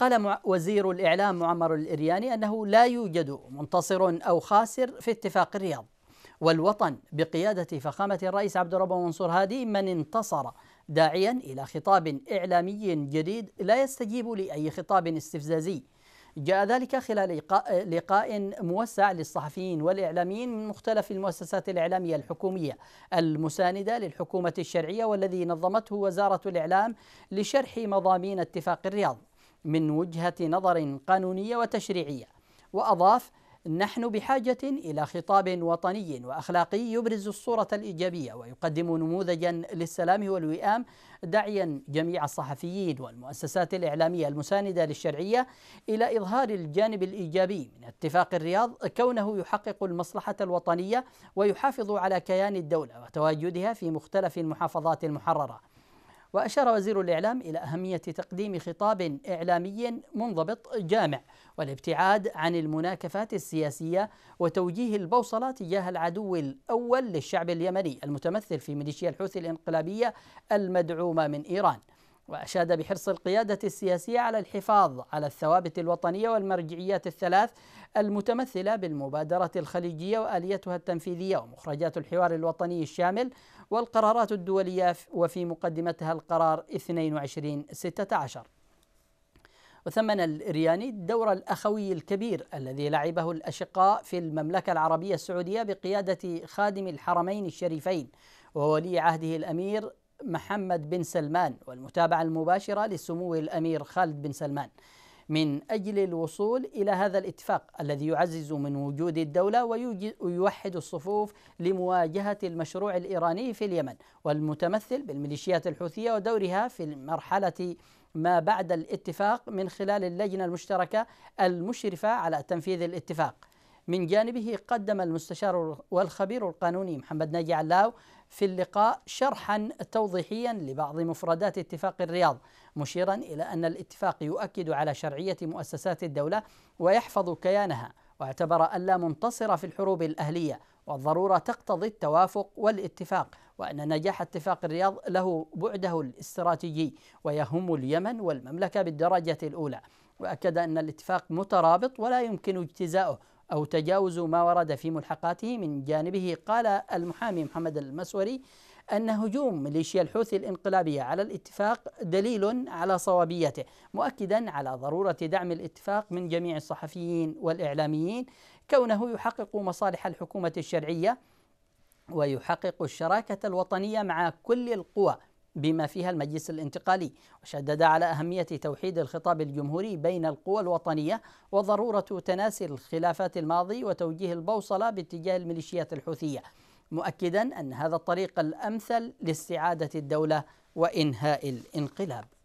قال وزير الإعلام معمر الإرياني أنه لا يوجد منتصر أو خاسر في اتفاق الرياض والوطن بقيادة فخامة الرئيس عبد الرب منصور هادي من انتصر داعيا إلى خطاب إعلامي جديد لا يستجيب لأي خطاب استفزازي جاء ذلك خلال لقاء, لقاء موسع للصحفيين والإعلاميين من مختلف المؤسسات الإعلامية الحكومية المساندة للحكومة الشرعية والذي نظمته وزارة الإعلام لشرح مضامين اتفاق الرياض من وجهة نظر قانونية وتشريعية وأضاف نحن بحاجة إلى خطاب وطني وأخلاقي يبرز الصورة الإيجابية ويقدم نموذجا للسلام والوئام داعيا جميع الصحفيين والمؤسسات الإعلامية المساندة للشرعية إلى إظهار الجانب الإيجابي من اتفاق الرياض كونه يحقق المصلحة الوطنية ويحافظ على كيان الدولة وتواجدها في مختلف المحافظات المحررة وأشار وزير الإعلام إلى أهمية تقديم خطاب إعلامي منضبط جامع والابتعاد عن المناكفات السياسية وتوجيه البوصلة تجاه العدو الأول للشعب اليمني المتمثل في ميليشيا الحوثي الانقلابية المدعومة من إيران وأشاد بحرص القيادة السياسية على الحفاظ على الثوابت الوطنية والمرجعيات الثلاث المتمثلة بالمبادرة الخليجية وآليتها التنفيذية ومخرجات الحوار الوطني الشامل والقرارات الدولية وفي مقدمتها القرار 2216 وثمن الرياني الدور الأخوي الكبير الذي لعبه الأشقاء في المملكة العربية السعودية بقيادة خادم الحرمين الشريفين وولي عهده الأمير محمد بن سلمان والمتابعة المباشرة لسمو الأمير خالد بن سلمان من أجل الوصول إلى هذا الاتفاق الذي يعزز من وجود الدولة ويوحد الصفوف لمواجهة المشروع الإيراني في اليمن والمتمثل بالميليشيات الحوثية ودورها في المرحلة ما بعد الاتفاق من خلال اللجنة المشتركة المشرفة على تنفيذ الاتفاق من جانبه قدم المستشار والخبير القانوني محمد ناجي علاو في اللقاء شرحا توضيحيا لبعض مفردات اتفاق الرياض مشيرا الى ان الاتفاق يؤكد على شرعيه مؤسسات الدوله ويحفظ كيانها واعتبر أن لا منتصر في الحروب الاهليه والضروره تقتضي التوافق والاتفاق وان نجاح اتفاق الرياض له بعده الاستراتيجي ويهم اليمن والمملكه بالدرجه الاولى واكد ان الاتفاق مترابط ولا يمكن اجتزاؤه أو تجاوز ما ورد في ملحقاته من جانبه قال المحامي محمد المسوري أن هجوم ميليشيا الحوثي الانقلابية على الاتفاق دليل على صوابيته مؤكدا على ضرورة دعم الاتفاق من جميع الصحفيين والإعلاميين كونه يحقق مصالح الحكومة الشرعية ويحقق الشراكة الوطنية مع كل القوى بما فيها المجلس الانتقالي وشدد على أهمية توحيد الخطاب الجمهوري بين القوى الوطنية وضرورة تناسي الخلافات الماضي وتوجيه البوصلة باتجاه الميليشيات الحوثية مؤكدا أن هذا الطريق الأمثل لاستعادة الدولة وإنهاء الانقلاب